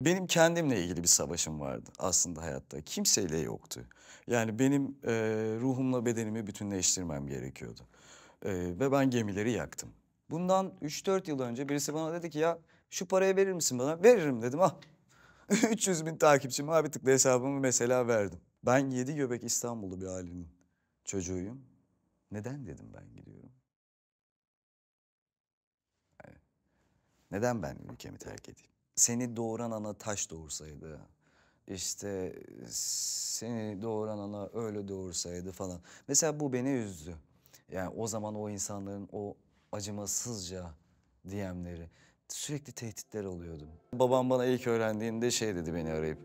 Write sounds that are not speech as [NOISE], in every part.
Benim kendimle ilgili bir savaşım vardı aslında hayatta. Kimseyle yoktu. Yani benim e, ruhumla bedenimi bütünleştirmem gerekiyordu. E, ve ben gemileri yaktım. Bundan 3-4 yıl önce birisi bana dedi ki ya şu parayı verir misin bana? Veririm dedim ah. 300 [LAUGHS] bin takipçim abi tıkla hesabımı mesela verdim. Ben yedi göbek İstanbul'lu bir ailenin çocuğuyum. Neden dedim ben gidiyorum? Yani neden ben ülkemi terk edeyim? seni doğuran ana taş doğursaydı, işte seni doğuran ana öyle doğursaydı falan. Mesela bu beni üzdü. Yani o zaman o insanların o acımasızca DM'leri sürekli tehditler oluyordum. Babam bana ilk öğrendiğinde şey dedi beni arayıp.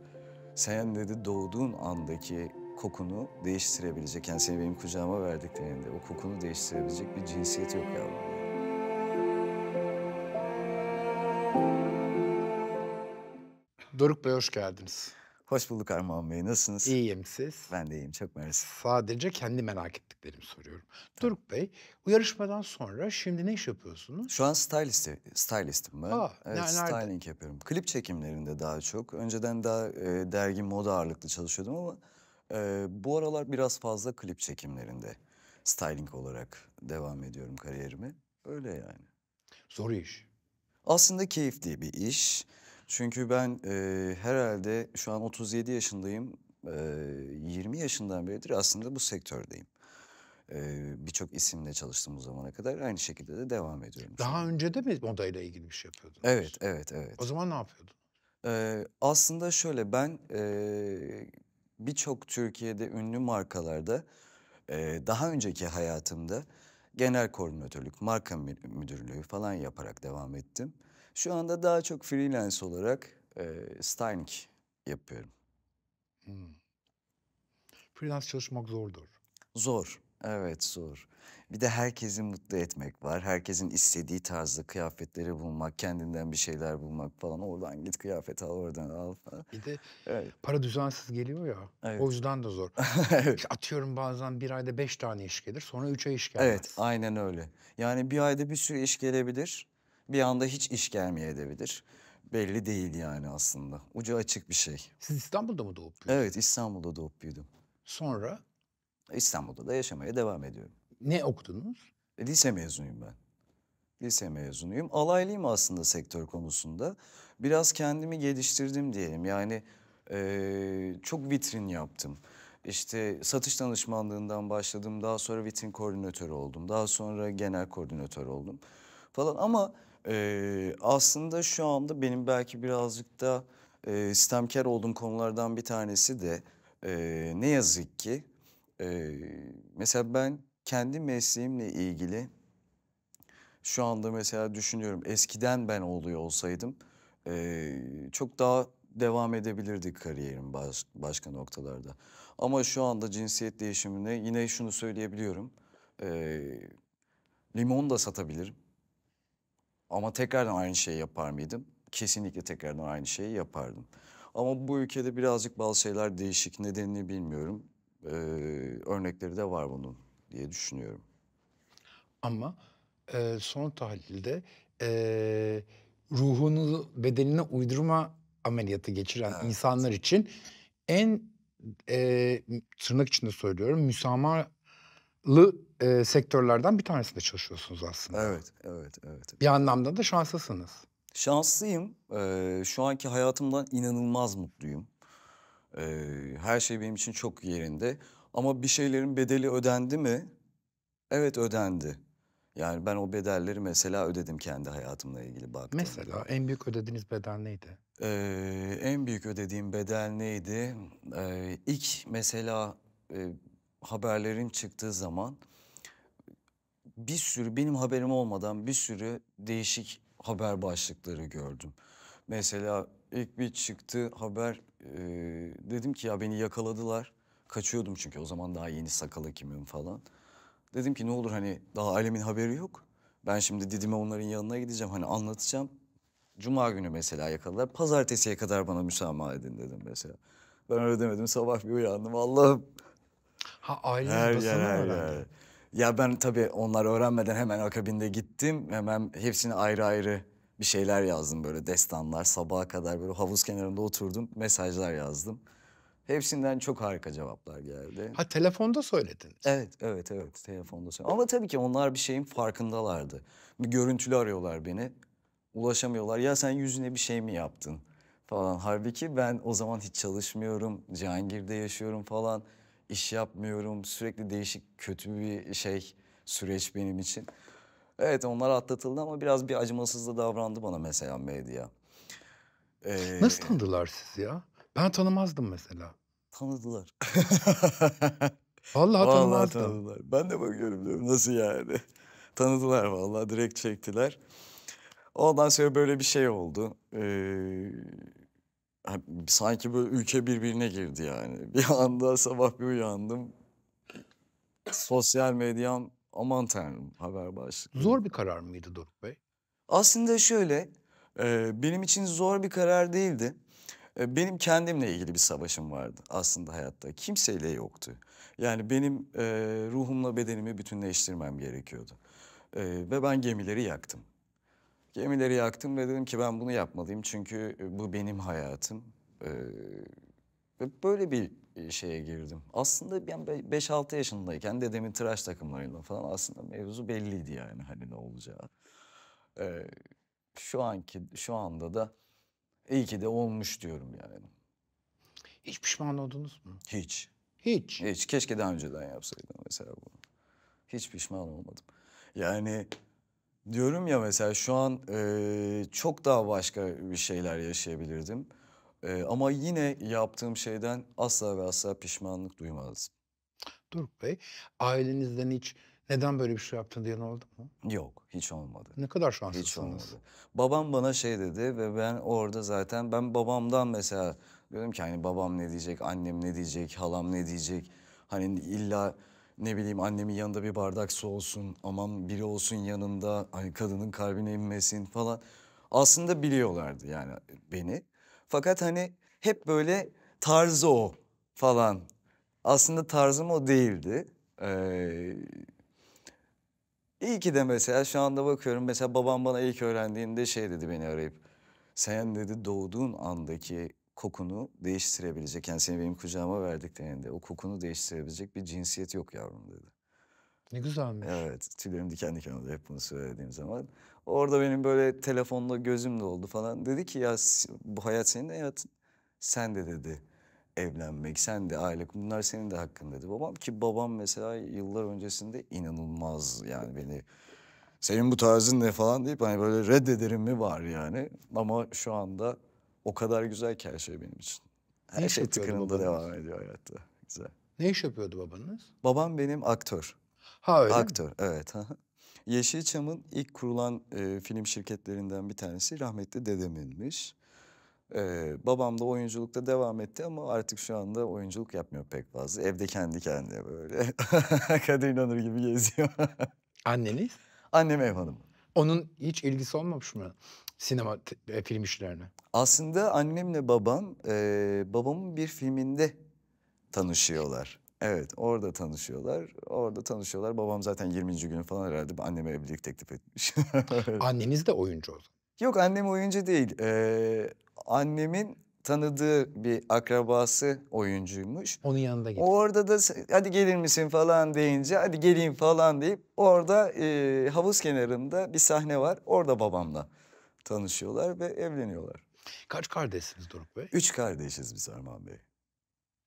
Sen dedi doğduğun andaki kokunu değiştirebilecek, yani seni benim kucağıma verdiklerinde o kokunu değiştirebilecek bir cinsiyet yok yavrum. Doruk Bey hoş geldiniz. Hoş bulduk Armağan Bey. Nasılsınız? İyiyim siz. Ben de iyiyim. Çok mersi. Sadece kendi merak ettiklerimi soruyorum. Tamam. Doruk Bey, bu yarışmadan sonra şimdi ne iş yapıyorsunuz? Şu an stylist, stylistim ben. Aa, ah, evet, yani styling yapıyorum. Klip çekimlerinde daha çok. Önceden daha e, dergi moda ağırlıklı çalışıyordum ama e, bu aralar biraz fazla klip çekimlerinde styling olarak devam ediyorum kariyerimi. Öyle yani. Zor iş. Aslında keyifli bir iş. Çünkü ben e, herhalde şu an 37 yaşındayım. E, 20 yaşından beridir aslında bu sektördeyim. E, Birçok isimle çalıştım bu zamana kadar. Aynı şekilde de devam ediyorum. Daha önce de mi modayla ilgili bir şey yapıyordunuz? Evet, evet, evet. O zaman ne yapıyordun? E, aslında şöyle ben e, birçok Türkiye'de ünlü markalarda e, daha önceki hayatımda genel koordinatörlük, marka müdürlüğü falan yaparak devam ettim. Şu anda daha çok freelance olarak e, styling yapıyorum. Hmm. Freelance çalışmak zordur. Zor. Evet zor. Bir de herkesi mutlu etmek var. Herkesin istediği tarzda kıyafetleri bulmak, kendinden bir şeyler bulmak falan. Oradan git kıyafet al, oradan al falan. Bir de evet. para düzensiz geliyor ya. Evet. O yüzden de zor. [LAUGHS] evet. atıyorum bazen bir ayda beş tane iş gelir. Sonra üç ay iş gelmez. Evet aynen öyle. Yani bir ayda bir sürü iş gelebilir. Bir anda hiç iş gelmeyebilir. Belli değil yani aslında. Ucu açık bir şey. Siz İstanbul'da mı doğup büyüdünüz? Evet İstanbul'da doğup büyüdüm. Sonra? İstanbul'da da yaşamaya devam ediyorum. Ne okudunuz? Lise mezunuyum ben. Lise mezunuyum. Alaylıyım aslında sektör konusunda. Biraz kendimi geliştirdim diyelim. Yani ee, çok vitrin yaptım. İşte satış danışmanlığından başladım. Daha sonra vitrin koordinatörü oldum. Daha sonra genel koordinatör oldum falan. Ama ee, aslında şu anda benim belki birazcık da e, sistemkar olduğum konulardan bir tanesi de e, ne yazık ki e, mesela ben kendi mesleğimle ilgili şu anda mesela düşünüyorum eskiden ben oluyor olsaydım e, çok daha devam edebilirdik kariyerim baş, başka noktalarda. Ama şu anda cinsiyet değişimine yine şunu söyleyebiliyorum. E, limon da satabilirim. Ama tekrardan aynı şeyi yapar mıydım? Kesinlikle tekrardan aynı şeyi yapardım. Ama bu ülkede birazcık bazı şeyler değişik. Nedenini bilmiyorum. Ee, örnekleri de var bunun diye düşünüyorum. Ama e, son tahlilde e, ruhunu bedenine uydurma ameliyatı geçiren evet. insanlar için en e, tırnak içinde söylüyorum müsamaha e, sektörlerden bir tanesinde çalışıyorsunuz aslında. Evet, evet, evet. Bir anlamda da şanslısınız. Şanslıyım. Ee, şu anki hayatımdan inanılmaz mutluyum. Ee, her şey benim için çok yerinde. Ama bir şeylerin bedeli ödendi mi? Evet ödendi. Yani ben o bedelleri mesela ödedim kendi hayatımla ilgili baktığımda. Mesela en büyük ödediğiniz bedel neydi? Ee, en büyük ödediğim bedel neydi? Ee, ilk mesela e, haberlerin çıktığı zaman bir sürü benim haberim olmadan bir sürü değişik haber başlıkları gördüm. Mesela ilk bir çıktı haber e, dedim ki ya beni yakaladılar. Kaçıyordum çünkü o zaman daha yeni sakal hekimim falan. Dedim ki ne olur hani daha alemin haberi yok. Ben şimdi Didim'e onların yanına gideceğim hani anlatacağım. Cuma günü mesela yakaladılar. Pazartesiye kadar bana müsamaha edin dedim mesela. Ben öyle demedim sabah bir uyandım Allah'ım Ha ailenin her yer, her Yer. Ya ben tabii onları öğrenmeden hemen akabinde gittim. Hemen hepsini ayrı ayrı bir şeyler yazdım böyle destanlar. Sabaha kadar böyle havuz kenarında oturdum mesajlar yazdım. Hepsinden çok harika cevaplar geldi. Ha telefonda söyledin. Evet, evet, evet. Telefonda söyledim. Ama tabii ki onlar bir şeyin farkındalardı. Bir görüntülü arıyorlar beni. Ulaşamıyorlar. Ya sen yüzüne bir şey mi yaptın? Falan. Halbuki ben o zaman hiç çalışmıyorum. Cihangir'de yaşıyorum falan iş yapmıyorum. Sürekli değişik kötü bir şey süreç benim için. Evet onlar atlatıldı ama biraz bir da davrandı bana mesela medya. Ee, Nasıl tanıdılar siz ya? Ben tanımazdım mesela. Tanıdılar. [LAUGHS] vallahi, vallahi tanıdılar. Ben de bakıyorum diyorum nasıl yani. [LAUGHS] tanıdılar vallahi direkt çektiler. Ondan sonra böyle bir şey oldu. Ee, sanki böyle ülke birbirine girdi yani. [LAUGHS] Bir anda sabah bir uyandım. Sosyal medyam aman tanrım haber başlıkları. Zor bir karar mıydı Doruk Bey? Aslında şöyle e, benim için zor bir karar değildi. E, benim kendimle ilgili bir savaşım vardı aslında hayatta. Kimseyle yoktu. Yani benim e, ruhumla bedenimi bütünleştirmem gerekiyordu. Ve ben gemileri yaktım. Gemileri yaktım ve dedim ki ben bunu yapmalıyım çünkü e, bu benim hayatım. Ee, böyle bir e, şeye girdim. Aslında ben 5-6 yaşındayken dedemin tıraş takımlarıyla falan aslında mevzu belliydi yani hani ne olacağı. Ee, şu anki şu anda da iyi ki de olmuş diyorum yani. Hiç pişman oldunuz mu? Hiç. Hiç. Hiç. Keşke daha önceden yapsaydım mesela bunu. Hiç pişman olmadım. Yani diyorum ya mesela şu an e, çok daha başka bir şeyler yaşayabilirdim. E, ama yine yaptığım şeyden asla ve asla pişmanlık duymadım. Doruk Bey, ailenizden hiç neden böyle bir şey yaptın diyen oldu mu? Yok, hiç olmadı. Ne kadar şanslısınız. Hiç olmadı. Babam bana şey dedi ve ben orada zaten ben babamdan mesela diyorum ki hani babam ne diyecek, annem ne diyecek, halam ne diyecek. Hani illa ne bileyim annemin yanında bir bardak su olsun, aman biri olsun yanında hani kadının kalbine inmesin falan. Aslında biliyorlardı yani beni. Fakat hani hep böyle tarzı o falan. Aslında tarzım o değildi. Ee, iyi ki de mesela şu anda bakıyorum mesela babam bana ilk öğrendiğinde şey dedi beni arayıp. Sen dedi doğduğun andaki kokunu değiştirebilecek, yani seni benim kucağıma verdiklerinde o kokunu değiştirebilecek bir cinsiyet yok yavrum dedi. Ne güzelmiş. Evet, tüylerim diken diken oldu hep bunu söylediğim zaman. Orada benim böyle telefonla gözüm de oldu falan. Dedi ki ya bu hayat senin hayatın. Sen de dedi evlenmek, sen de aile bunlar senin de hakkın dedi babam. Ki babam mesela yıllar öncesinde inanılmaz yani beni senin bu tarzın ne falan deyip hani böyle reddederim mi var yani. Ama şu anda o kadar güzel ki her şey benim için. Her ne şey tıkırında devam ediyor hayatta. Güzel. Ne iş yapıyordu babanız? Babam benim aktör. Ha öyle Aktör mi? evet. [LAUGHS] Yeşilçam'ın ilk kurulan e, film şirketlerinden bir tanesi rahmetli dedeminmiş. E, babam da oyunculukta devam etti ama artık şu anda oyunculuk yapmıyor pek fazla. Evde kendi kendine böyle [LAUGHS] Kadir İnanır gibi geziyor. [LAUGHS] Anneniz? Annem ev hanımı. Onun hiç ilgisi olmamış mı? sinema e, film işlerini? Aslında annemle babam e, babamın bir filminde tanışıyorlar. Evet orada tanışıyorlar. Orada tanışıyorlar. Babam zaten 20. günü falan herhalde anneme evlilik teklif etmiş. [LAUGHS] Anneniz de oyuncu o Yok annem oyuncu değil. Ee, annemin tanıdığı bir akrabası oyuncuymuş. Onun yanında gittim. Orada da hadi gelir misin falan deyince hadi geleyim falan deyip orada e, havuz kenarında bir sahne var. Orada babamla tanışıyorlar ve evleniyorlar. Kaç kardeşsiniz Doruk Bey? Üç kardeşiz biz Arman Bey.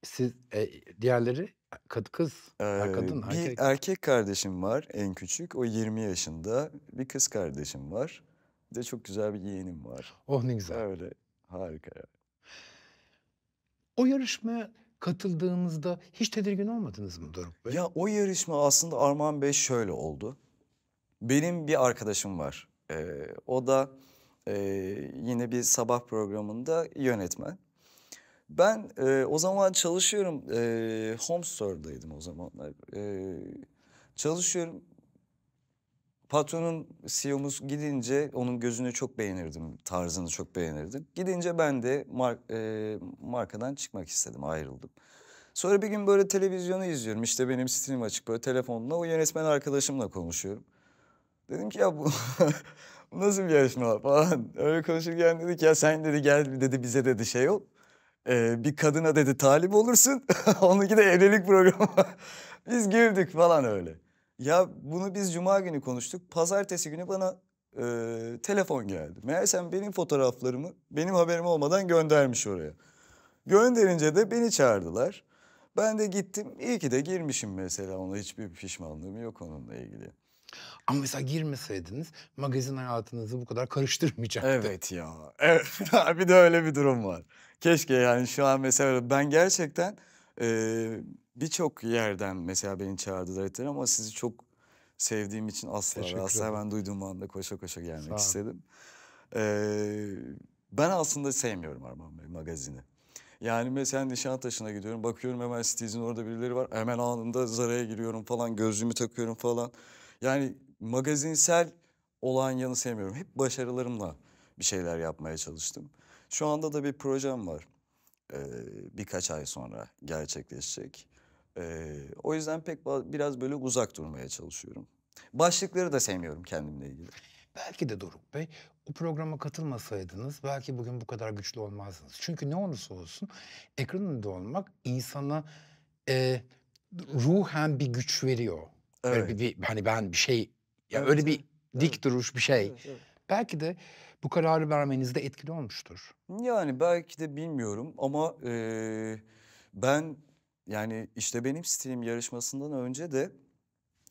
Siz e, diğerleri kad kız, ee, kadın, bir erkek. kardeşim var en küçük. O 20 yaşında. Bir kız kardeşim var. Bir de çok güzel bir yeğenim var. Oh ne güzel. Öyle. Harika. O yarışmaya katıldığınızda hiç tedirgin olmadınız mı Doruk Bey? Ya o yarışma aslında Arman Bey şöyle oldu. Benim bir arkadaşım var. Ee, o da e, yine bir sabah programında yönetmen. Ben e, o zaman çalışıyorum, e, Store'daydım o zamanlar. E, çalışıyorum, patronum, CEO'muz gidince onun gözünü çok beğenirdim, tarzını çok beğenirdim. Gidince ben de mar e, markadan çıkmak istedim, ayrıldım. Sonra bir gün böyle televizyonu izliyorum. işte benim stream açık böyle telefonla o yönetmen arkadaşımla konuşuyorum. Dedim ki ya bu [LAUGHS] nasıl bir yarışma falan [LAUGHS] öyle konuşurken dedi ki ya sen dedi gel dedi bize dedi şey ol. Ee, bir kadına dedi talip olursun. [LAUGHS] Onunki de evlilik programı. [LAUGHS] biz girdik falan öyle. Ya bunu biz cuma günü konuştuk. Pazartesi günü bana e, telefon geldi. Meğersem benim fotoğraflarımı benim haberim olmadan göndermiş oraya. Gönderince de beni çağırdılar. Ben de gittim. İyi ki de girmişim mesela ona hiçbir pişmanlığım yok onunla ilgili. Ama mesela girmeseydiniz magazin hayatınızı bu kadar karıştırmayacaktı. Evet ya. Evet. [LAUGHS] bir de öyle bir durum var. Keşke yani şu an mesela ben gerçekten e, birçok yerden mesela beni çağırdılar ettiler ama sizi çok sevdiğim için asla asla ben duyduğum anda koşa koşa gelmek istedim. Ee, ben aslında sevmiyorum Arman Bey magazini. Yani mesela Nişantaşı'na gidiyorum bakıyorum hemen Stiz'in orada birileri var. Hemen anında Zara'ya giriyorum falan gözlüğümü takıyorum falan. Yani magazinsel olan yanı sevmiyorum. Hep başarılarımla bir şeyler yapmaya çalıştım. Şu anda da bir projem var. Ee, birkaç ay sonra gerçekleşecek. Ee, o yüzden pek biraz böyle uzak durmaya çalışıyorum. Başlıkları da sevmiyorum kendimle ilgili. Belki de Doruk Bey o programa katılmasaydınız belki bugün bu kadar güçlü olmazdınız. Çünkü ne olursa olsun ekranında olmak insana e, ruhen bir güç veriyor. Evet. Böyle bir, bir hani ben bir şey ya evet, öyle bir evet. dik duruş bir şey. Evet, evet. Belki de bu kararı vermenizde etkili olmuştur. Yani belki de bilmiyorum ama e, ben yani işte benim stilim yarışmasından önce de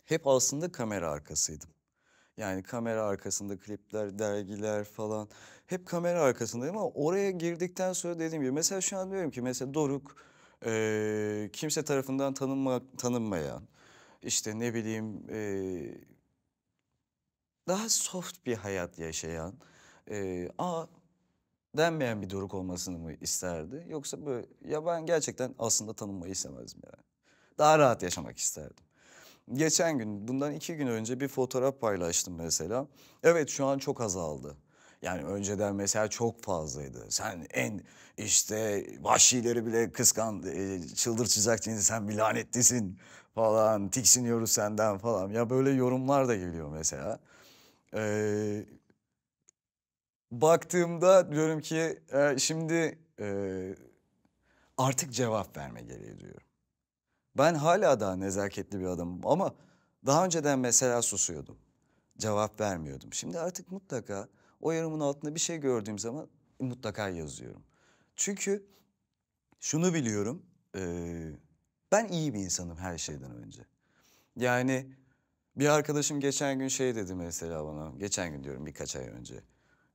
hep aslında kamera arkasıydım. Yani kamera arkasında klipler, dergiler falan hep kamera arkasındayım ama oraya girdikten sonra dediğim gibi mesela şu an diyorum ki mesela Doruk e, kimse tarafından tanınma, tanınmayan işte ne bileyim e, daha soft bir hayat yaşayan e, ama denmeyen bir doruk olmasını mı isterdi? Yoksa bu ya ben gerçekten aslında tanınmayı istemezdim yani. Daha rahat yaşamak isterdim. Geçen gün bundan iki gün önce bir fotoğraf paylaştım mesela. Evet şu an çok azaldı. Yani önceden mesela çok fazlaydı. Sen en işte vahşileri bile kıskan, çıldır çizak cinsi sen bir lanetlisin falan tiksiniyoruz senden falan. Ya böyle yorumlar da geliyor mesela. Ee, baktığımda diyorum ki e, şimdi e, artık cevap verme gereği diyorum Ben hala daha nezaketli bir adamım ama daha önceden mesela susuyordum. Cevap vermiyordum. Şimdi artık mutlaka o yorumun altında bir şey gördüğüm zaman mutlaka yazıyorum. Çünkü şunu biliyorum. E, ben iyi bir insanım her şeyden önce. Yani bir arkadaşım geçen gün şey dedi mesela bana. Geçen gün diyorum birkaç ay önce.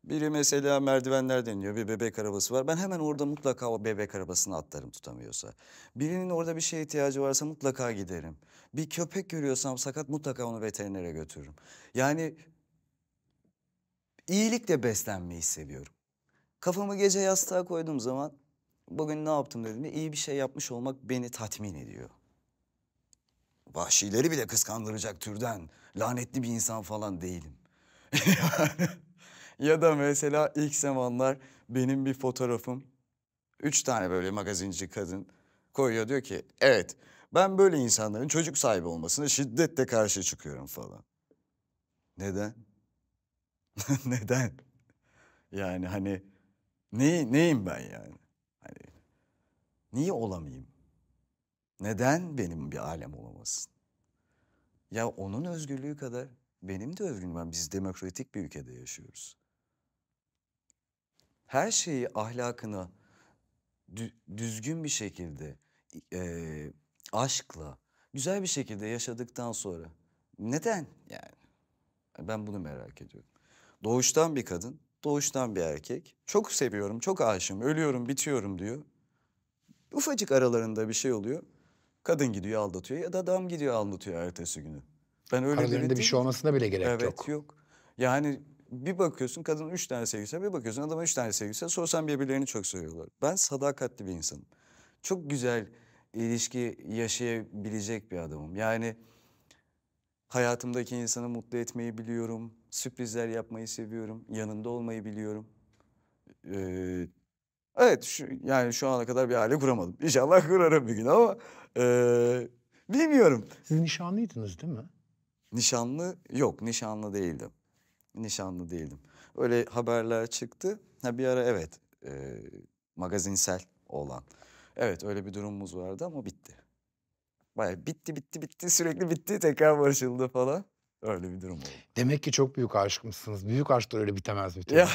Biri mesela merdivenler deniyor bir bebek arabası var. Ben hemen orada mutlaka o bebek arabasını atlarım tutamıyorsa. Birinin orada bir şeye ihtiyacı varsa mutlaka giderim. Bir köpek görüyorsam sakat mutlaka onu veterinere götürürüm. Yani iyilikle beslenmeyi seviyorum. Kafamı gece yastığa koyduğum zaman bugün ne yaptım dedim de iyi bir şey yapmış olmak beni tatmin ediyor. Vahşileri bile kıskandıracak türden lanetli bir insan falan değilim. [LAUGHS] ya da mesela ilk zamanlar benim bir fotoğrafım üç tane böyle magazinci kadın koyuyor diyor ki evet ben böyle insanların çocuk sahibi olmasına şiddetle karşı çıkıyorum falan. Neden? [LAUGHS] Neden? Yani hani ne, neyim ben yani? Niye olamayayım? Neden benim bir alem olamasın? Ya onun özgürlüğü kadar benim de özgürlüğüm var. Biz demokratik bir ülkede yaşıyoruz. Her şeyi ahlakına düzgün bir şekilde e, aşkla güzel bir şekilde yaşadıktan sonra neden yani? Ben bunu merak ediyorum. Doğuştan bir kadın, doğuştan bir erkek. Çok seviyorum, çok aşığım, ölüyorum, bitiyorum diyor. Ufacık aralarında bir şey oluyor. Kadın gidiyor aldatıyor ya da adam gidiyor aldatıyor ertesi günü. Ben öyle Aralarında bir şey olmasına bile gerek evet, yok. Evet yok. Yani bir bakıyorsun kadın üç tane sevgilisi bir bakıyorsun adama üç tane sevgilisi sorsan birbirlerini çok seviyorlar. Ben sadakatli bir insanım. Çok güzel ilişki yaşayabilecek bir adamım. Yani hayatımdaki insanı mutlu etmeyi biliyorum. Sürprizler yapmayı seviyorum. Yanında olmayı biliyorum. Ee, Evet şu, yani şu ana kadar bir aile kuramadım. İnşallah kurarım bir gün ama e, bilmiyorum. Siz nişanlıydınız değil mi? Nişanlı yok nişanlı değildim. Nişanlı değildim. Öyle haberler çıktı. Ha bir ara evet e, magazinsel olan. Evet öyle bir durumumuz vardı ama bitti. Baya bitti bitti bitti sürekli bitti tekrar barışıldı falan. Öyle bir durum oldu. Demek ki çok büyük aşıkmışsınız. Büyük aşklar öyle bitemez bir [LAUGHS] [LAUGHS]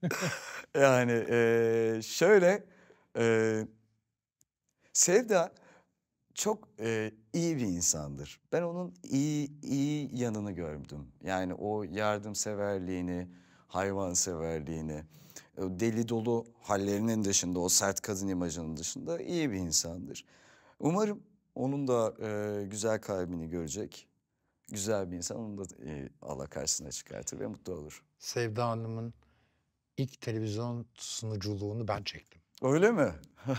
[LAUGHS] yani e, şöyle e, Sevda çok e, iyi bir insandır. Ben onun iyi iyi yanını gördüm. Yani o yardımseverliğini, hayvanseverliğini, deli dolu hallerinin dışında, o sert kadın imajının dışında iyi bir insandır. Umarım onun da e, güzel kalbini görecek. Güzel bir insan onu da e, Allah karşısına çıkartır ve mutlu olur. Sevda Hanım'ın ilk televizyon sunuculuğunu ben çektim. Öyle mi? [LAUGHS]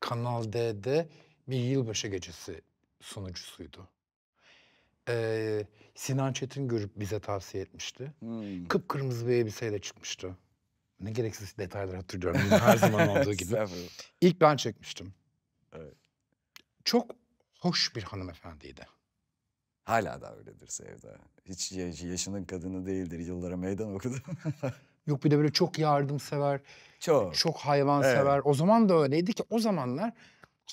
Kanal D'de bir yılbaşı gecesi sunucusuydu. Ee, Sinan Çetin görüp bize tavsiye etmişti. Hmm. Kıpkırmızı bir elbiseyle çıkmıştı. Ne gereksiz detayları hatırlıyorum her zaman [LAUGHS] olduğu gibi. İlk ben çekmiştim. Evet. Çok hoş bir hanımefendiydi. Hala da öyledir Sevda. Hiç yaşının kadını değildir. Yıllara meydan okudu. [LAUGHS] Yok bir de böyle çok yardımsever. Çok. Çok hayvansever. Evet. O zaman da öyleydi ki o zamanlar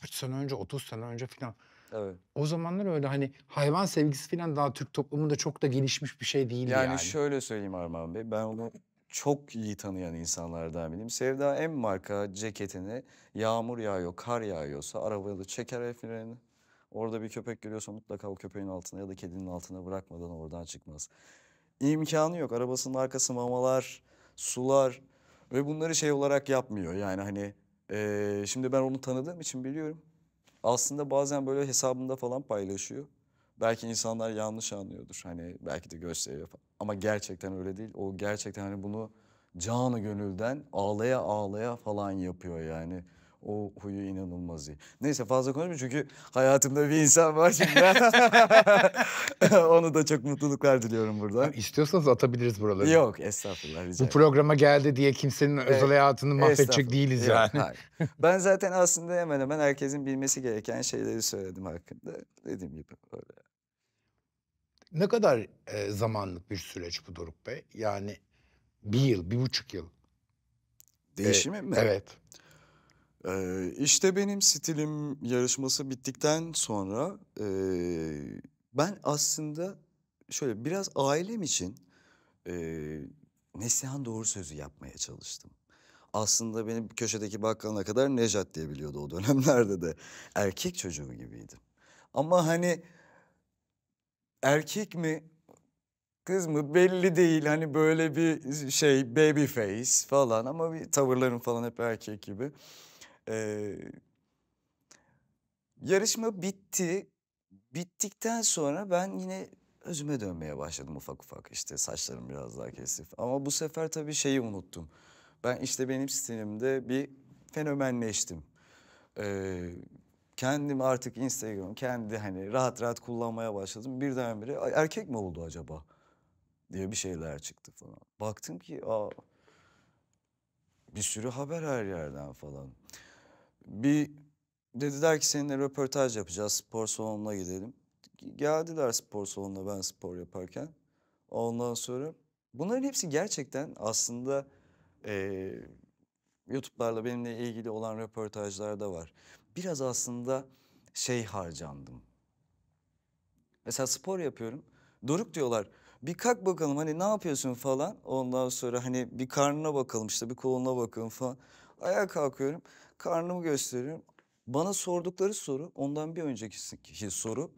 kaç sene önce 30 sene önce falan. Evet. O zamanlar öyle hani hayvan sevgisi falan daha Türk toplumunda çok da gelişmiş bir şey değildi. yani. Yani şöyle söyleyeyim Armağan Bey ben onu çok iyi tanıyan insanlardan biriyim. Sevda en marka ceketini yağmur yağıyor, kar yağıyorsa arabayla çeker el freni. Orada bir köpek görüyorsa mutlaka o köpeğin altına ya da kedinin altına bırakmadan oradan çıkmaz. İmkanı yok. Arabasının arkası mamalar, sular ve bunları şey olarak yapmıyor. Yani hani e, şimdi ben onu tanıdığım için biliyorum. Aslında bazen böyle hesabında falan paylaşıyor. Belki insanlar yanlış anlıyordur. Hani belki de gösteriyor falan. Ama gerçekten öyle değil. O gerçekten hani bunu canı gönülden ağlaya ağlaya falan yapıyor yani. O huyu inanılmaz iyi. Neyse fazla konuşmayayım çünkü hayatımda bir insan var şimdi. [LAUGHS] Onu da çok mutluluklar diliyorum burada. İstiyorsanız atabiliriz buraları. Yok estağfurullah. Rica Bu programa geldi diye kimsenin evet. özel hayatını mahvedecek değiliz Yok, yani. ben zaten aslında hemen hemen herkesin bilmesi gereken şeyleri söyledim hakkında. Dediğim gibi öyle. Ne kadar e, zamanlık bir süreç bu Doruk Bey? Yani bir yıl, bir buçuk yıl. Değişimi ee, mi? Evet. Ee, işte benim stilim yarışması bittikten sonra e, ben aslında şöyle biraz ailem için e, Neslihan Doğru Sözü yapmaya çalıştım. Aslında benim köşedeki bakkalına kadar Nejat diye biliyordu o dönemlerde de. Erkek çocuğu gibiydim. Ama hani erkek mi kız mı belli değil hani böyle bir şey baby face falan ama bir tavırlarım falan hep erkek gibi. Ee, yarışma bitti. Bittikten sonra ben yine özüme dönmeye başladım ufak ufak. İşte saçlarım biraz daha kesif. Ama bu sefer tabii şeyi unuttum. Ben işte benim stilimde bir fenomenleştim. Ee, kendim artık Instagram kendi hani rahat rahat kullanmaya başladım. Birdenbire erkek mi oldu acaba diye bir şeyler çıktı falan. Baktım ki aa bir sürü haber her yerden falan. Bir dediler ki seninle röportaj yapacağız spor salonuna gidelim. Geldiler spor salonuna ben spor yaparken. Ondan sonra bunların hepsi gerçekten aslında e, YouTube'larla benimle ilgili olan röportajlarda var. Biraz aslında şey harcandım. Mesela spor yapıyorum. Doruk diyorlar bir kalk bakalım hani ne yapıyorsun falan. Ondan sonra hani bir karnına bakalım işte bir koluna bakalım falan. Ayağa kalkıyorum karnımı gösteriyorum. Bana sordukları soru ondan bir önceki soru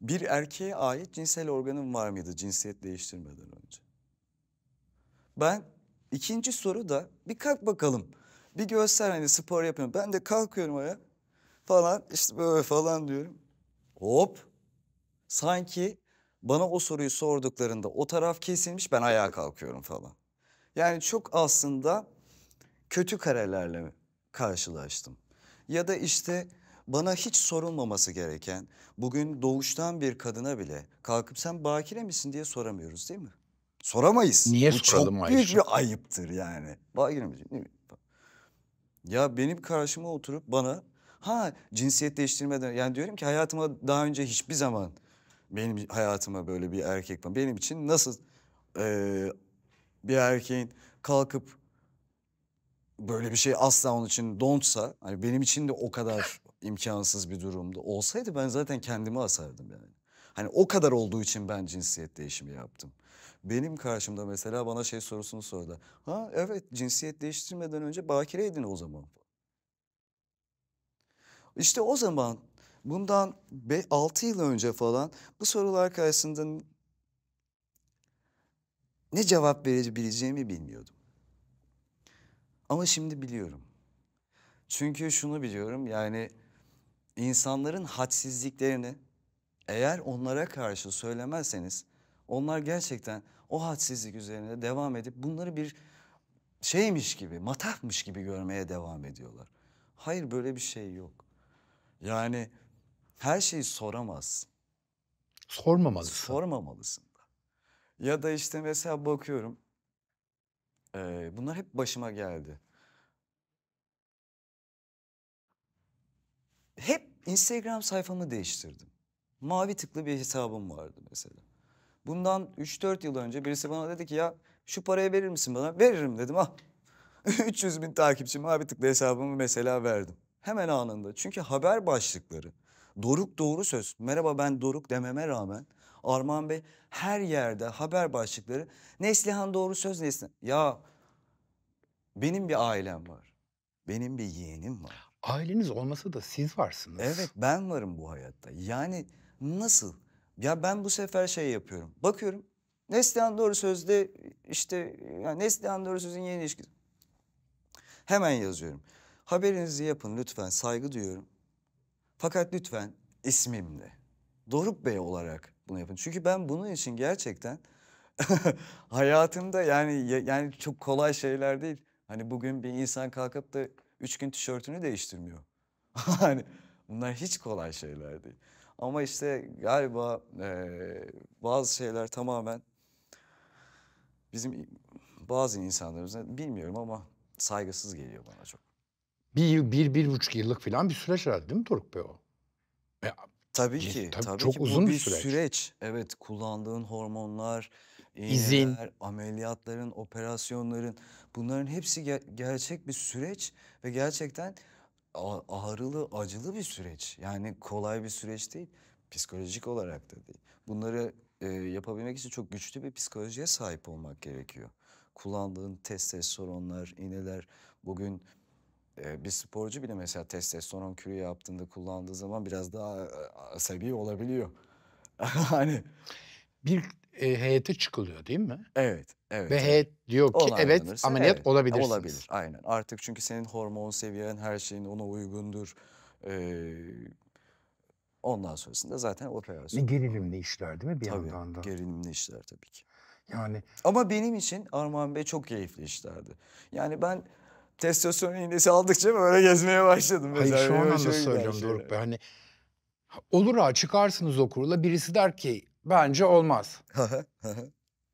bir erkeğe ait cinsel organım var mıydı cinsiyet değiştirmeden önce? Ben ikinci soru da bir kalk bakalım. Bir göster hani spor yapıyorum. Ben de kalkıyorum ayağa falan işte böyle falan diyorum. Hop sanki bana o soruyu sorduklarında o taraf kesilmiş ben ayağa kalkıyorum falan. Yani çok aslında kötü kararlarla karşılaştım. Ya da işte bana hiç sorulmaması gereken bugün doğuştan bir kadına bile kalkıp sen bakire misin diye soramıyoruz değil mi? Soramayız. Niye Bu soralım çok büyük bir ayıptır yani. Bakire misin değil mi? Ya benim karşıma oturup bana ha cinsiyet değiştirmeden yani diyorum ki hayatıma daha önce hiçbir zaman benim hayatıma böyle bir erkek var. benim için nasıl e, bir erkeğin kalkıp böyle bir şey asla onun için don'tsa hani benim için de o kadar imkansız bir durumda olsaydı ben zaten kendimi asardım yani. Hani o kadar olduğu için ben cinsiyet değişimi yaptım. Benim karşımda mesela bana şey sorusunu sordu. Ha evet cinsiyet değiştirmeden önce bakireydin o zaman. İşte o zaman bundan 6 yıl önce falan bu sorular karşısında ne cevap verebileceğimi bilmiyordum. Ama şimdi biliyorum. Çünkü şunu biliyorum yani insanların hadsizliklerini eğer onlara karşı söylemezseniz onlar gerçekten o hadsizlik üzerine devam edip bunları bir şeymiş gibi, matafmış gibi görmeye devam ediyorlar. Hayır böyle bir şey yok. Yani her şeyi soramaz. Sormamalısın. Sormamalısın da. Ya da işte mesela bakıyorum bunlar hep başıma geldi. Hep Instagram sayfamı değiştirdim. Mavi tıklı bir hesabım vardı mesela. Bundan 3-4 yıl önce birisi bana dedi ki ya şu parayı verir misin bana? Veririm dedim ah. 300 [LAUGHS] bin takipçi mavi tıklı hesabımı mesela verdim. Hemen anında. Çünkü haber başlıkları. Doruk doğru söz. Merhaba ben Doruk dememe rağmen Armağan Bey her yerde haber başlıkları Neslihan doğru söz Neslihan. Ya benim bir ailem var. Benim bir yeğenim var. Aileniz olmasa da siz varsınız. Evet ben varım bu hayatta. Yani nasıl? Ya ben bu sefer şey yapıyorum. Bakıyorum Neslihan doğru sözde işte yani Neslihan doğru sözün yeni ilişkisi. Hemen yazıyorum. Haberinizi yapın lütfen saygı duyuyorum. Fakat lütfen ismimle Doruk Bey olarak bunu yapın. Çünkü ben bunun için gerçekten [LAUGHS] hayatımda yani yani çok kolay şeyler değil. Hani bugün bir insan kalkıp da üç gün tişörtünü değiştirmiyor. [LAUGHS] hani bunlar hiç kolay şeyler değil. Ama işte galiba e, bazı şeyler tamamen bizim bazı insanlarımızın bilmiyorum ama saygısız geliyor bana çok. Bir bir, bir buçuk yıllık falan bir süreç herhalde değil mi Doruk Bey o? Ya, Tabii ki. Tabii, tabii çok ki uzun bu bir süreç. süreç. Evet, kullandığın hormonlar, iğneler, ameliyatların, operasyonların bunların hepsi ger- gerçek bir süreç ve gerçekten ağrılı, acılı bir süreç. Yani kolay bir süreç değil, psikolojik olarak da değil. Bunları e, yapabilmek için çok güçlü bir psikolojiye sahip olmak gerekiyor. Kullandığın testosteronlar, iğneler, bugün bir sporcu bile mesela testosteron kürü yaptığında kullandığı zaman biraz daha asabi olabiliyor. [LAUGHS] hani bir e, heyete çıkılıyor değil mi? Evet, evet. Ve heyet diyor ki evet ameliyat evet, olabilir Olabilir. Aynen. Artık çünkü senin hormon seviyen her şeyin ona uygundur. Ee, ondan sonrasında zaten operasyon. Ve gerilimli işler değil mi bir tabii, yandan da? Gerilimli işler tabii ki. Yani ama benim için Armağan Bey çok keyifli işlerdi. Yani ben testosteron iğnesi aldıkça böyle gezmeye başladım. Hayır mesela. şu anlamda söylüyorum Doruk Bey. Hani olur ha çıkarsınız o kurula birisi der ki bence olmaz.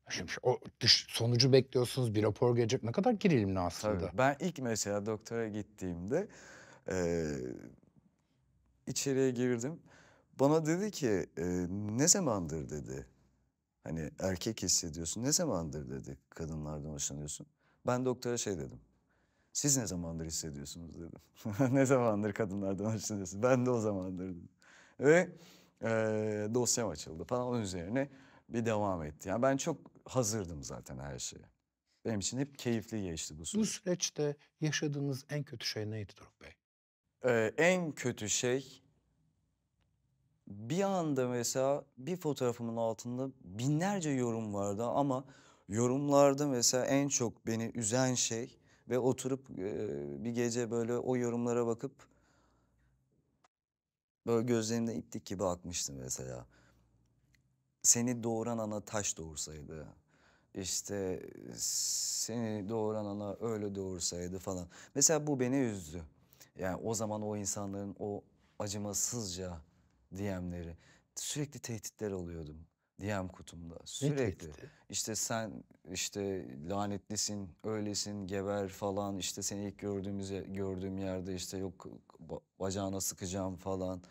Şimdi o dış sonucu bekliyorsunuz bir rapor gelecek ne kadar gerilimli aslında. Tabii. Ben ilk mesela doktora gittiğimde e, içeriye girdim. Bana dedi ki e, ne zamandır dedi. Hani erkek hissediyorsun ne zamandır dedi kadınlardan hoşlanıyorsun. Ben doktora şey dedim. Siz ne zamandır hissediyorsunuz dedim. [LAUGHS] ne zamandır kadınlardan hoşlanıyorsunuz? Ben de o zamandır dedim. Ve e, dosyam açıldı falan onun üzerine bir devam etti. Yani ben çok hazırdım zaten her şeye. Benim için hep keyifli geçti bu süreç. Bu süreçte yaşadığınız en kötü şey neydi Doruk Bey? Ee, en kötü şey bir anda mesela bir fotoğrafımın altında binlerce yorum vardı ama yorumlarda mesela en çok beni üzen şey ve oturup e, bir gece böyle o yorumlara bakıp böyle gözlerimde iplik gibi akmıştım mesela. Seni doğuran ana taş doğursaydı. İşte seni doğuran ana öyle doğursaydı falan. Mesela bu beni üzdü. Yani o zaman o insanların o acımasızca diyemleri sürekli tehditler alıyordum. DM kutumda sürekli İşte sen işte lanetlisin, öylesin, geber falan İşte seni ilk gördüğümüz gördüğüm yerde işte yok bacağına sıkacağım falan.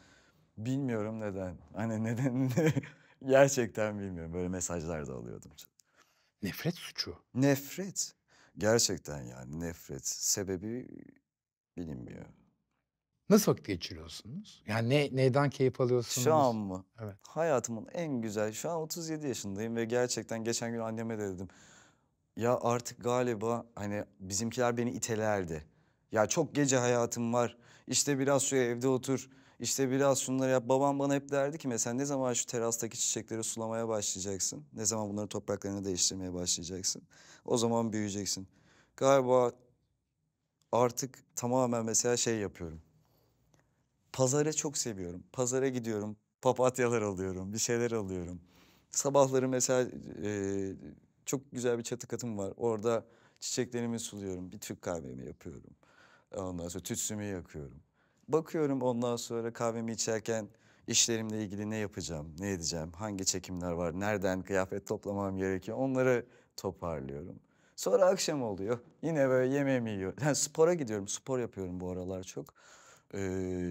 Bilmiyorum neden. Hani neden [LAUGHS] gerçekten bilmiyorum. Böyle mesajlar da alıyordum. Nefret suçu. Nefret. Gerçekten yani nefret. Sebebi bilinmiyor. Nasıl vakit geçiriyorsunuz? Yani ne, neyden keyif alıyorsunuz? Şu an mı? Evet. Hayatımın en güzel, şu an 37 yaşındayım ve gerçekten geçen gün anneme de dedim. Ya artık galiba hani bizimkiler beni itelerdi. Ya çok gece hayatım var. İşte biraz şu evde otur. İşte biraz şunları yap. Babam bana hep derdi ki mesela ne zaman şu terastaki çiçekleri sulamaya başlayacaksın? Ne zaman bunların topraklarını değiştirmeye başlayacaksın? O zaman büyüyeceksin. Galiba artık tamamen mesela şey yapıyorum. Pazarı çok seviyorum. Pazara gidiyorum, papatyalar alıyorum, bir şeyler alıyorum. Sabahları mesela e, çok güzel bir çatı katım var. Orada çiçeklerimi suluyorum, bir Türk kahvemi yapıyorum. Ondan sonra tütsümü yakıyorum. Bakıyorum ondan sonra kahvemi içerken işlerimle ilgili ne yapacağım, ne edeceğim, hangi çekimler var, nereden kıyafet toplamam gerekiyor onları toparlıyorum. Sonra akşam oluyor. Yine böyle yemeğimi yiyorum. [LAUGHS] Yani spora gidiyorum, spor yapıyorum bu aralar çok. Ee,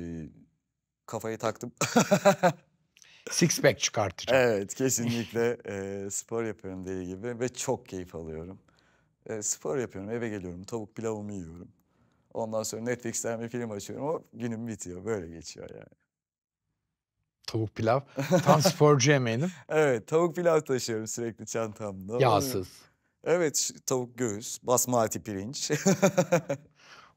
kafayı taktım. [LAUGHS] Six pack çıkartacağım. Evet kesinlikle e, spor yapıyorum dediği gibi ve çok keyif alıyorum. E, spor yapıyorum eve geliyorum tavuk pilavımı yiyorum. Ondan sonra Netflix'ten bir film açıyorum o günüm bitiyor böyle geçiyor yani. Tavuk pilav [LAUGHS] tam sporcu yemeğinim. evet tavuk pilav taşıyorum sürekli çantamda. Yağsız. Evet tavuk göğüs basmati pirinç. [LAUGHS]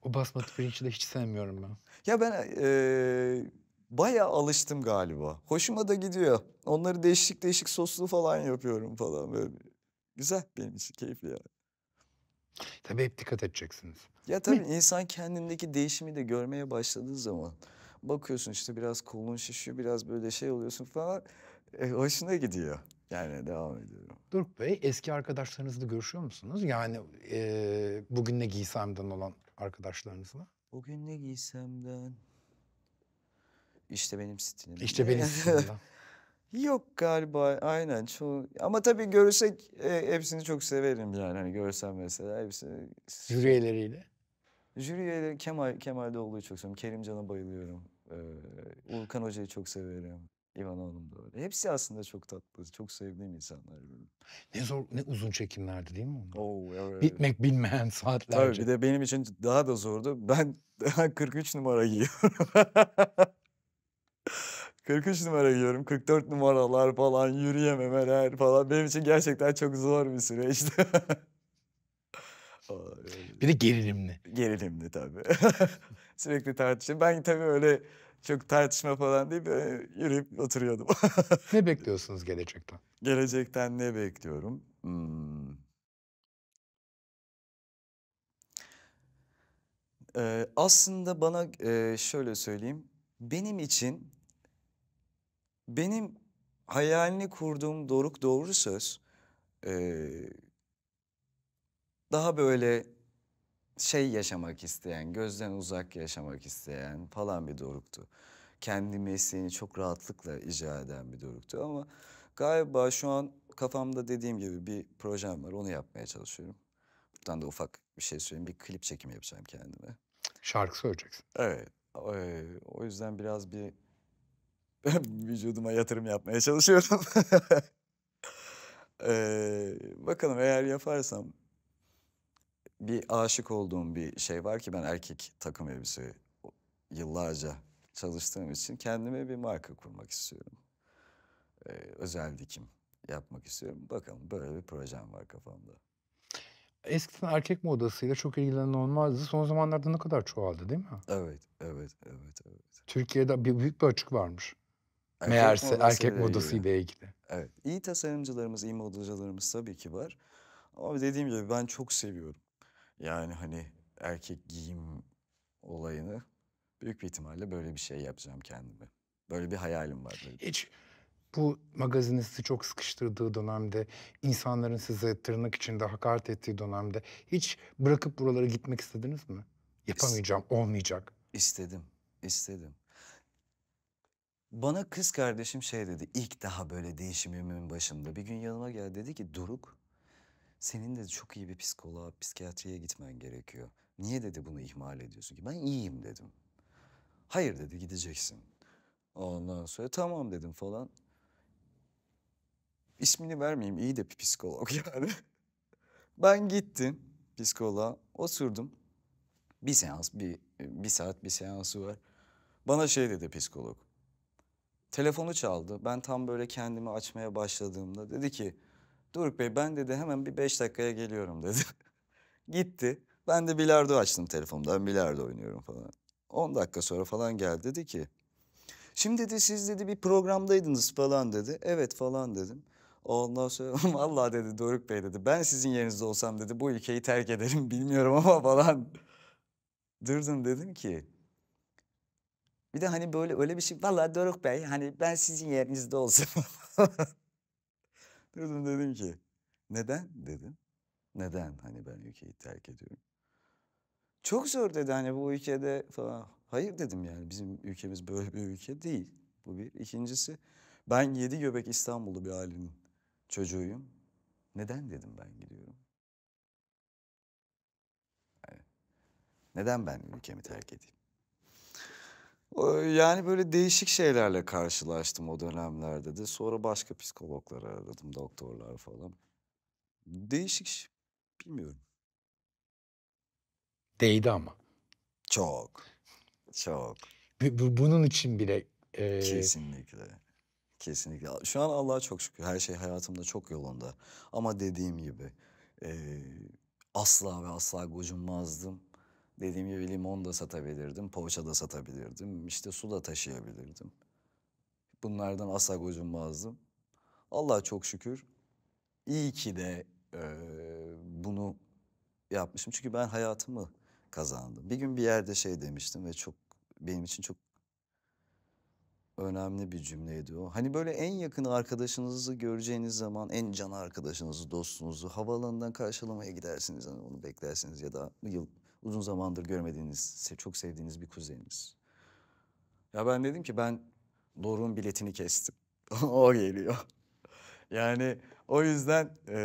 O basmati pirinci de hiç sevmiyorum ben. Ya ben e, bayağı alıştım galiba. Hoşuma da gidiyor. Onları değişik değişik soslu falan yapıyorum falan böyle. Güzel benim için keyifli yani. Tabii hep dikkat edeceksiniz. Ya tabii insan kendindeki değişimi de görmeye başladığı zaman bakıyorsun işte biraz kolun şişiyor, biraz böyle şey oluyorsun falan. E, hoşuna gidiyor. Yani devam ediyorum. Durk Bey eski arkadaşlarınızla görüşüyor musunuz? Yani e, bugün ne giysemden olan arkadaşlarınızla? Bugün ne giysemden... İşte benim stilim. İşte benim stilimden. [LAUGHS] Yok galiba aynen çoğu ama tabii görürsek e, hepsini çok severim yani hani görsem mesela hepsi. Jüri üyeleriyle? Jüri üyeleri Kemal, Kemal Doğulu'yu çok seviyorum. Kerimcan'a bayılıyorum. Ee, Ulkan Hoca'yı çok severim. İvan Hanım da öyle. Hepsi aslında çok tatlı, çok sevdiğim insanlar. Benim. Ne zor, ne uzun çekimlerdi değil mi? Oo, oh, evet. Bitmek bilmeyen saatlerce. Tabii bir de benim için daha da zordu. Ben 43 [LAUGHS] numara giyiyorum. 43 [LAUGHS] numara giyiyorum. 44 numaralar falan, yürüyememeler falan. Benim için gerçekten çok zor bir süreçti. [LAUGHS] bir de gerilimli. Gerilimli tabii. Sürekli tartışıyor. Ben tabii öyle çok tartışma falan değil böyle yürüyüp oturuyordum. [LAUGHS] ne bekliyorsunuz gelecekten? Gelecekten ne bekliyorum? Hmm. Ee, aslında bana e, şöyle söyleyeyim. Benim için benim hayalini kurduğum Doruk Doğru Söz e, daha böyle şey yaşamak isteyen, gözden uzak yaşamak isteyen falan bir doruktu. Kendi mesleğini çok rahatlıkla icra eden bir doruktu ama galiba şu an kafamda dediğim gibi bir projem var. Onu yapmaya çalışıyorum. Buradan da ufak bir şey söyleyeyim. Bir klip çekimi yapacağım kendime. Şarkı söyleyeceksin. Evet. O yüzden biraz bir [LAUGHS] vücuduma yatırım yapmaya çalışıyorum. [LAUGHS] ee, bakalım eğer yaparsam bir aşık olduğum bir şey var ki ben erkek takım elbise yıllarca çalıştığım için kendime bir marka kurmak istiyorum. Ee, özel dikim yapmak istiyorum. Bakalım böyle bir projem var kafamda. Eskiden erkek modasıyla çok ilgilenen olmazdı. Son zamanlarda ne kadar çoğaldı değil mi? Evet, evet, evet, evet. Türkiye'de bir büyük bir açık varmış. Erkek Meğerse erkek modasıyla ilgili. Evet. iyi tasarımcılarımız, iyi modacılarımız tabii ki var. Ama dediğim gibi ben çok seviyorum. Yani hani erkek giyim olayını büyük bir ihtimalle böyle bir şey yapacağım kendime. Böyle bir hayalim var. Hiç bu magazinisti çok sıkıştırdığı dönemde, insanların size tırnak içinde hakaret ettiği dönemde hiç bırakıp buralara gitmek istediniz mi? Yapamayacağım, İst olmayacak. İstedim, istedim. Bana kız kardeşim şey dedi, ilk daha böyle değişimimin başında. Bir gün yanıma geldi dedi ki duruk senin de çok iyi bir psikoloğa, psikiyatriye gitmen gerekiyor. Niye dedi bunu ihmal ediyorsun ki? Ben iyiyim dedim. Hayır dedi gideceksin. Ondan sonra tamam dedim falan. İsmini vermeyeyim iyi de bir psikolog [LAUGHS] yani. ben gittim psikoloğa oturdum. Bir seans bir, bir saat bir seansı var. Bana şey dedi psikolog. Telefonu çaldı. Ben tam böyle kendimi açmaya başladığımda dedi ki Doruk Bey ben dedi hemen bir beş dakikaya geliyorum [LAUGHS] dedi. Gitti. Ben de bilardo açtım telefonumdan bilardo oynuyorum falan. On dakika sonra falan geldi dedi ki. Şimdi dedi siz dedi bir programdaydınız falan dedi. Evet falan dedim. Ondan sonra [LAUGHS] vallahi dedi Doruk Bey dedi ben sizin yerinizde olsam dedi bu ülkeyi terk ederim [LAUGHS] bilmiyorum ama falan. Durdum dedim ki bir de hani böyle öyle bir şey valla Doruk Bey hani ben sizin yerinizde olsam Durdum dedim ki neden dedim. Neden hani ben ülkeyi terk ediyorum. Çok zor dedi hani bu ülkede falan. Hayır dedim yani bizim ülkemiz böyle bir ülke değil. Bu bir. İkincisi ben yedi göbek İstanbul'lu bir ailenin çocuğuyum. Neden dedim ben gidiyorum. neden ben ülkemi terk edeyim? Yani böyle değişik şeylerle karşılaştım o dönemlerde de. Sonra başka psikologlar aradım, doktorlar falan. Değişik, bilmiyorum. Değdi ama. Çok, çok. Bu- bu- Bunun için bile... e, Kesinlikle. Kesinlikle. Şu an Allah'a çok şükür. Her şey hayatımda çok yolunda. Ama dediğim gibi eee, asla ve asla gocunmazdım. Dediğim gibi limon da satabilirdim, poğaça da satabilirdim, işte su da taşıyabilirdim. Bunlardan asla gocunmazdım. Allah çok şükür iyi ki de e, bunu yapmışım. Çünkü ben hayatımı kazandım. Bir gün bir yerde şey demiştim ve çok benim için çok önemli bir cümleydi o. Hani böyle en yakın arkadaşınızı göreceğiniz zaman en can arkadaşınızı, dostunuzu havaalanından karşılamaya gidersiniz. Hani onu beklersiniz ya da yıl uzun zamandır görmediğiniz, çok sevdiğiniz bir kuzeniniz. Ya ben dedim ki ben Doruk'un biletini kestim. [LAUGHS] o geliyor. yani o yüzden e,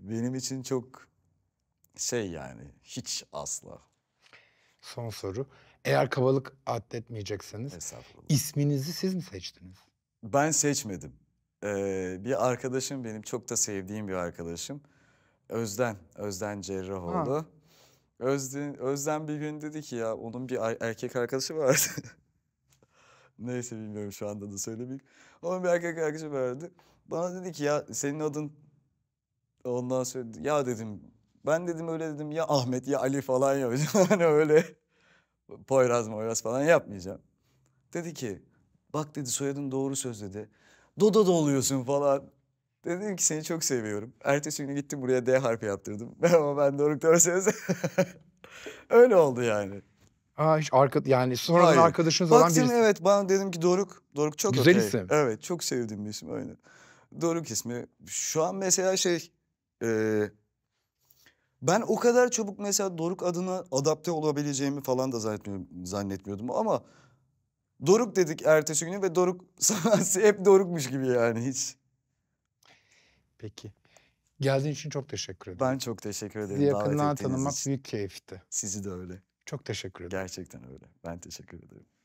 benim için çok şey yani hiç asla. Son soru. Eğer kabalık adetmeyecekseniz isminizi siz mi seçtiniz? Ben seçmedim. Ee, bir arkadaşım benim çok da sevdiğim bir arkadaşım. Özden, Özden Cerrahoğlu. Ha. Özden, Özden bir gün dedi ki ya onun bir er, erkek arkadaşı vardı. [LAUGHS] Neyse bilmiyorum şu anda da söylemeyeyim. Onun bir erkek arkadaşı vardı. Bana dedi ki ya senin adın ondan söyledi ya dedim ben dedim öyle dedim ya Ahmet ya Ali falan ya [LAUGHS] hani öyle Poyraz Moyraz falan yapmayacağım. Dedi ki bak dedi soyadın doğru söz dedi. Doda da oluyorsun falan. Dedim ki seni çok seviyorum. Ertesi günü gittim buraya D harfi yaptırdım. [LAUGHS] Ama ben Doruk Törsez. [LAUGHS] Öyle oldu yani. Aa, hiç arka, yani sonradan Hayır. arkadaşınız olan Baktım, birisi. evet ben dedim ki Doruk. Doruk çok Güzel okay. isim. Evet çok sevdiğim bir isim aynen. Doruk ismi. Şu an mesela şey... E, ben o kadar çabuk mesela Doruk adına adapte olabileceğimi falan da zannetmiyordum ama... Doruk dedik ertesi günü ve Doruk [LAUGHS] hep Doruk'muş gibi yani hiç. Peki. Geldiğin için çok teşekkür ederim. Ben çok teşekkür ederim. Sizi yakından tanımak için. büyük keyifti. Sizi de öyle. Çok teşekkür ederim. Gerçekten öyle. Ben teşekkür ederim.